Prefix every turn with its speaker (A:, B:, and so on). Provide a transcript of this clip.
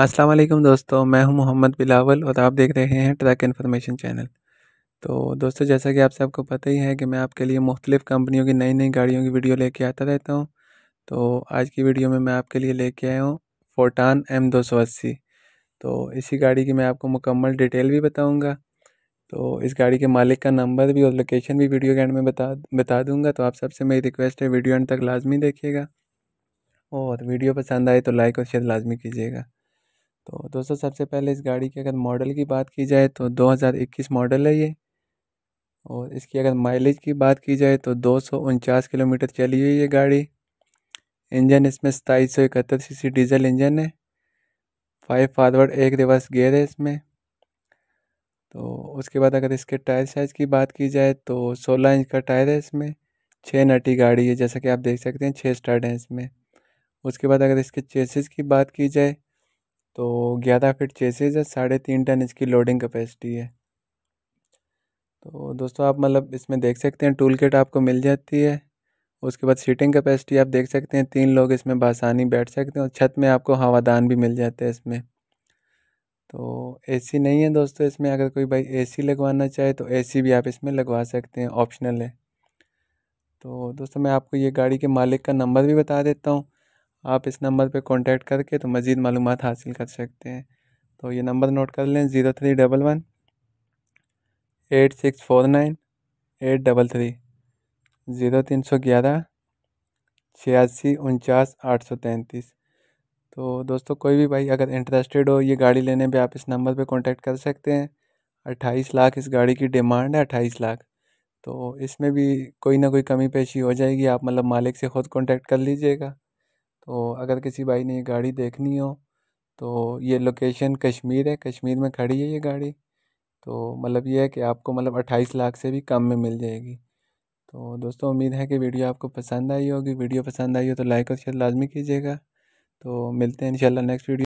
A: अस्सलाम वालेकुम दोस्तों मैं हूं मोहम्मद बिलावल और आप देख रहे हैं ट्रैक इन्फॉर्मेशन चैनल तो दोस्तों जैसा कि आप सबको पता ही है कि मैं आपके लिए मुख्तलिफ़ कंपनियों की नई नई गाड़ियों की वीडियो लेके आता रहता हूं तो आज की वीडियो में मैं आपके लिए लेके आया हूं फोटान एम दो सौ अस्सी तो इसी गाड़ी की मैं आपको मुकम्मल डिटेल भी बताऊँगा तो इस गाड़ी के मालिक का नंबर भी और लोकेशन भी वीडियो के एंड में बता बता दूँगा तो आप सबसे मेरी रिक्वेस्ट है वीडियो एंड तक लाजमी देखिएगा और वीडियो पसंद आए तो लाइक और शेयर लाजमी कीजिएगा तो दोस्तों सबसे पहले इस गाड़ी की अगर मॉडल की बात की जाए तो 2021 मॉडल है ये और इसकी अगर माइलेज की बात की जाए तो दो किलोमीटर चली हुई ये गाड़ी इंजन इसमें सताईस सौ इकहत्तर सी डीजल इंजन है फाइव फारवर्ड एक रिवर्स गेयर है इसमें तो उसके बाद अगर इसके टायर साइज़ की बात की जाए तो 16 इंच का टायर है इसमें छः नटी गाड़ी है जैसा कि आप देख सकते हैं छः स्टार्ट हैं इसमें उसके बाद अगर इसके चेसिस की बात की जाए तो ग्यारह फिट छः से साढ़े तीन टन इसकी लोडिंग कैपेसिटी है तो दोस्तों आप मतलब इसमें देख सकते हैं टूल किट आपको मिल जाती है उसके बाद सीटिंग कैपेसिटी आप देख सकते हैं तीन लोग इसमें बासानी बैठ सकते हैं और छत में आपको हवादान भी मिल जाता है इसमें तो एसी नहीं है दोस्तों इसमें अगर कोई भाई एसी लगवाना चाहे तो एसी भी आप इसमें लगवा सकते हैं ऑप्शनल है तो दोस्तों मैं आपको ये गाड़ी के मालिक का नंबर भी बता देता हूँ आप इस नंबर पर कॉन्टेक्ट करके तो मज़ीद मालूम हासिल कर सकते हैं तो ये नंबर नोट कर लें zero three double one eight six four nine eight double three zero तीन सौ ग्यारह छियासी उनचास आठ सौ तैंतीस तो दोस्तों कोई भी भाई अगर इंटरेस्टेड हो ये गाड़ी लेने पे आप इस नंबर पे कांटेक्ट कर सकते हैं अट्ठाईस लाख इस गाड़ी की डिमांड है अट्ठाईस लाख तो इसमें भी कोई ना कोई कमी पेशी हो जाएगी आप मतलब मालिक से ख़ुद कॉन्टैक्ट कर लीजिएगा तो अगर किसी भाई ने ये गाड़ी देखनी हो तो ये लोकेशन कश्मीर है कश्मीर में खड़ी है ये गाड़ी तो मतलब ये है कि आपको मतलब अट्ठाईस लाख से भी कम में मिल जाएगी तो दोस्तों उम्मीद है कि वीडियो आपको पसंद आई होगी वीडियो पसंद आई हो तो लाइक और शेयर लाजमी कीजिएगा तो मिलते हैं इंशाल्लाह नेक्स्ट वीडियो